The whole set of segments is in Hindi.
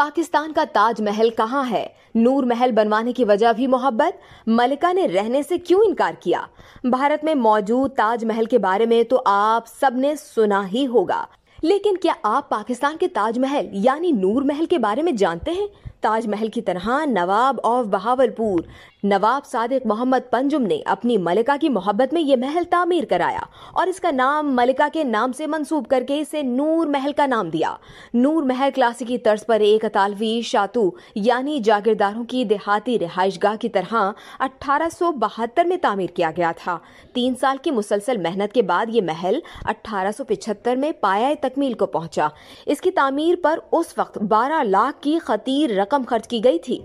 पाकिस्तान का ताजमहल कहाँ है नूर महल बनवाने की वजह भी मोहब्बत मलिका ने रहने से क्यों इनकार किया भारत में मौजूद ताजमहल के बारे में तो आप सबने सुना ही होगा लेकिन क्या आप पाकिस्तान के ताजमहल यानी नूर महल के बारे में जानते हैं ताजमहल की तरह नवाब ऑफ बहावलपुर नवाब सादिक मोहम्मद पंजुम ने अपनी मलिका की मोहब्बत में ये महल तामीर कराया और इसका नाम मलिका के नाम से मंसूब करके इसे नूर महल का नाम दिया नूर महल क्लासिकी तर्ज पर एक अतालवी शातू यानी जागीरदारों की देहाती रिहाइशगाह की तरह अठारह में तामीर किया गया था तीन साल की मुसलसल मेहनत के बाद ये महल अठारह में पाया तकमील को पहुंचा इसकी तामीर पर उस वक्त बारह लाख की खतीर रकम खर्च की गई थी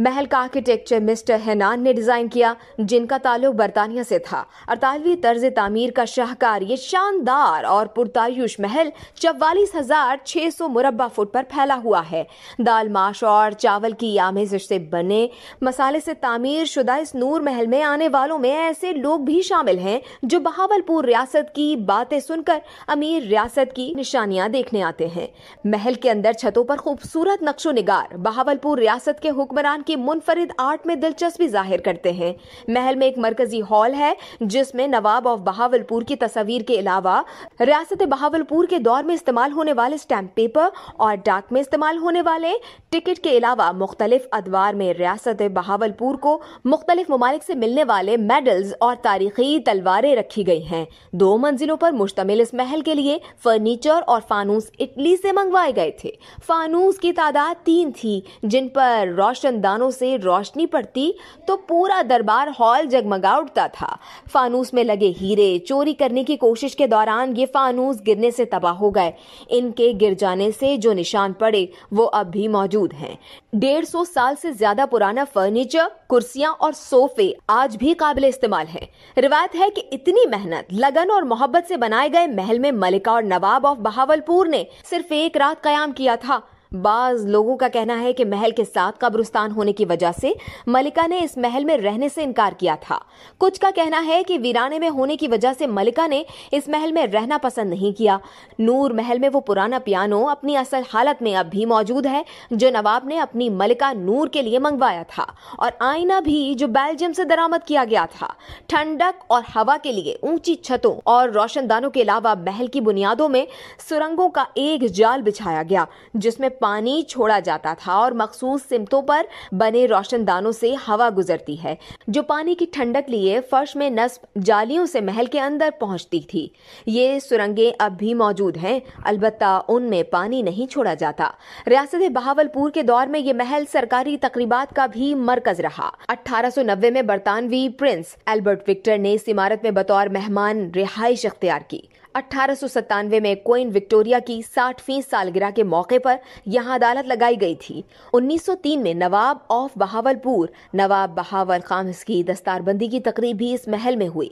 महल का आर्किटेक्चर मिस्टर मैनान ने डिज़ाइन किया जिनका ताल्लुक बरतानिया से था अड़तालवी तर्ज तामीर का शाहकार ये शानदार और पुरतायुश महल चवालीस हजार छह सौ मुरबा फुट पर फैला हुआ है दाल माश और चावल की आमेज से बने मसाले से तामीर शुदा इस नूर महल में आने वालों में ऐसे लोग भी शामिल हैं जो बहावलपुर रियासत की बातें सुनकर अमीर रियासत की निशानियां देखने आते हैं महल के अंदर छतों पर खूबसूरत नक्शो निगार बहावलपुर रियासत के हुक्मरान की मुनफरद आर्ट में दिलचस्पी भी जाहिर करते हैं महल में एक मरकजी हॉल है जिसमें नवाब ऑफ बहावलपुर की तस्वीर के अलावा रियासत बहावलपुर के दौर में इस्तेमाल होने वाले स्टैम्प पेपर और डाक में इस्तेमाल होने वाले टिकट के अलावा मुख्तलिफ अदवार में रियासत बहावलपुर को मुख्तलिफ ममालिक से मिलने वाले मेडल्स और तारीखी तलवारें रखी गई हैं दो मंजिलों पर मुश्तमिल इस महल के लिए फर्नीचर और फानूस इटली से मंगवाए गए थे फानूस की तादाद तीन थी जिन पर रोशनदानों से रोशनी पड़ती तो पूरा दरबार हॉल जगमगा उठता था फानूस में लगे हीरे चोरी करने की कोशिश के दौरान ये फानूस गिरने से तबाह हो गए इनके गिर जाने से जो निशान पड़े वो अब भी मौजूद हैं डेढ़ सौ साल से ज्यादा पुराना फर्नीचर कुर्सियां और सोफे आज भी काबिल इस्तेमाल है रिवायत है कि इतनी मेहनत लगन और मोहब्बत से बनाए गए महल में मलिका और नवाब ऑफ बहावलपुर ने सिर्फ एक रात कयाम किया था बाज लोगों का कहना है कि महल के साथ कब्रिस्तान होने की वजह से मलिका ने इस महल में रहने से इनकार किया था कुछ का कहना है कि वीराने में होने की वजह से मलिका ने इस महल में रहना पसंद नहीं किया नूर महल में वो पुराना पियानो अपनी असल हालत में अब भी मौजूद है जो नवाब ने अपनी मलिका नूर के लिए मंगवाया था और आईना भी जो बेल्जियम से दरामद किया गया था ठंडक और हवा के लिए ऊंची छतों और रोशनदानों के अलावा महल की बुनियादों में सुरंगों का एक जाल बिछाया गया जिसमें पानी छोड़ा जाता था और मखसूस सिमतों पर बने रोशनदानों से हवा गुजरती है जो पानी की ठंडक लिए फर्श में नस्ब जालियों से महल के अंदर पहुंचती थी ये सुरंगें अब भी मौजूद हैं अलबत्ता उनमें पानी नहीं छोड़ा जाता रियासत बहावलपुर के दौर में ये महल सरकारी तकरीबात का भी मरकज रहा नब्बे में बरतानवी प्रिंस एल्बर्ट विक्टर ने इस इमारत में बतौर मेहमान रिहाइश अख्तियार की अठारह में क्वीन विक्टोरिया की फीस सालगिरह के मौके पर यहाँ अदालत लगाई गई थी 1903 में नवाब ऑफ बहावलपुर नवाब बहावल खामस की दस्तारबंदी की तकरीब भी इस महल में हुई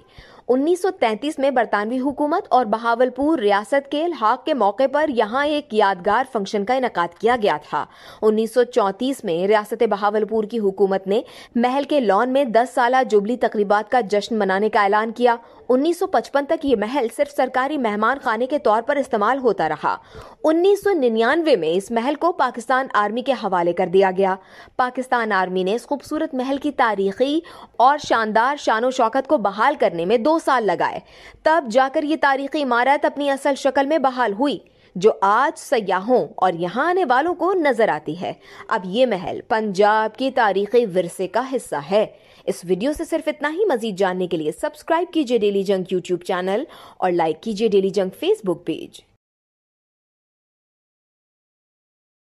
1933 में बरतानवी हुकूमत और बहावलपुर रियासत के लाक के मौके पर यहाँ एक यादगार फंक्शन का इनका किया गया था 1934 में रियासत बहावलपुर की हुकूमत ने महल के लॉन में 10 साल जुबली तकरीबात का जश्न मनाने का ऐलान किया 1955 तक ये महल सिर्फ सरकारी मेहमान खाने के तौर पर इस्तेमाल होता रहा 1999 में इस महल को पाकिस्तान आर्मी के हवाले कर दिया गया पाकिस्तान आर्मी ने इस खूबसूरत महल की तारीखी और शानदार शानो शौकत को बहाल करने में दो साल लगाए तब जाकर ये तारीखी इमारत अपनी असल शक्ल में बहाल हुई जो आज सयाहों और यहाँ आने वालों को नजर आती है अब ये महल पंजाब की तारीखी विरसे का हिस्सा है इस वीडियो से सिर्फ इतना ही मजीद जानने के लिए सब्सक्राइब कीजिए डेली जंग यूट्यूब चैनल और लाइक कीजिए डेली जंग फेसबुक पेज